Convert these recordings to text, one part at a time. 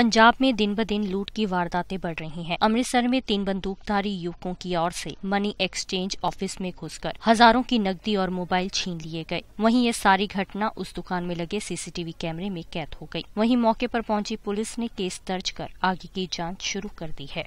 पंजाब में दिन ब दिन लूट की वारदातें बढ़ रही हैं। अमृतसर में तीन बंदूकधारी युवकों की ओर से मनी एक्सचेंज ऑफिस में घुसकर हजारों की नकदी और मोबाइल छीन लिए गए वहीं ये सारी घटना उस दुकान में लगे सीसीटीवी कैमरे में कैद हो गई वहीं मौके पर पहुंची पुलिस ने केस दर्ज कर आगे की जांच शुरू कर दी है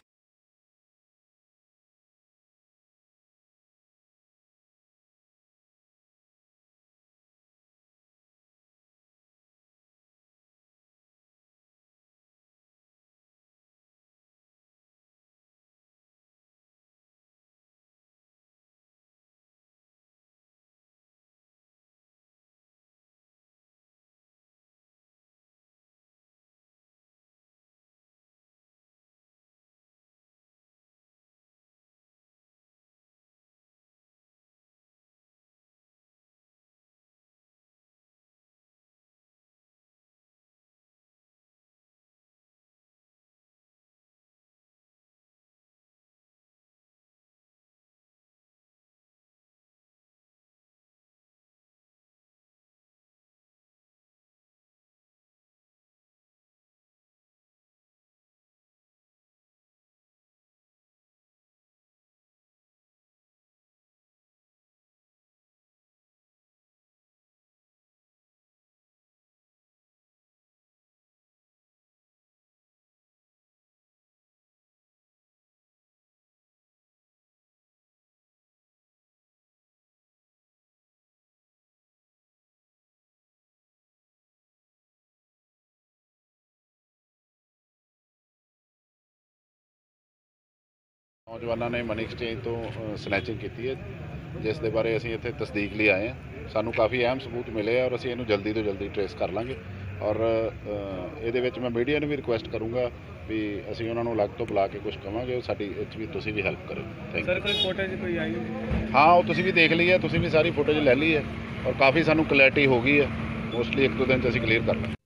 ਨੌਜਵਾਨਾਂ ਨੇ ਮਨੀ ਐਕਸਚੇਂਜ ਤੋਂ ਸਨੈਚਿੰਗ ਕੀਤੀ ਹੈ ਜਿਸ ਦੇ ਬਾਰੇ ਅਸੀਂ ਇੱਥੇ ਤਸਦੀਕ ਲਈ ਆਏ ਹਾਂ ਸਾਨੂੰ ਕਾਫੀ ਅਹਿਮ ਸਬੂਤ ਮਿਲੇ ਆ ਔਰ ਅਸੀਂ ਇਹਨੂੰ ਜਲਦੀ ਤੋਂ ਜਲਦੀ ਟ੍ਰੇਸ ਕਰ ਲਾਂਗੇ ਔਰ ਇਹਦੇ ਵਿੱਚ ਮੈਂ ਮੀਡੀਆ ਨੂੰ ਵੀ ਰਿਕੁਐਸਟ ਕਰੂੰਗਾ ਵੀ ਅਸੀਂ ਉਹਨਾਂ ਨੂੰ ਅਲੱਗ ਤੋਂ ਬੁਲਾ ਕੇ ਕੁਝ ਕਵਾਂਗੇ ਸਾਡੀ ਇੱਥੇ ਵੀ ਤੁਸੀਂ ਵੀ ਹੈਲਪ ਕਰੋ ਥੈਂਕ ਯੂ ਸਰ ਕੋਈ ਜੀ ਕੋਈ ਆਈ ਹਾਂ ਉਹ ਤੁਸੀਂ ਵੀ ਦੇਖ ਲਈ ਹੈ ਤੁਸੀਂ ਵੀ ਸਾਰੀ ਜੀ ਲੈ ਲਈ ਹੈ ਔਰ ਕਾਫੀ ਸਾਨੂੰ ਕਲੈਰਿਟੀ ਹੋ ਗਈ ਹੈ ਮੋਸਟਲੀ ਇੱਕ ਦੋ ਦਿਨ ਚ ਅਸੀਂ ਕਲੀਅਰ ਕਰ ਲਾਂਗੇ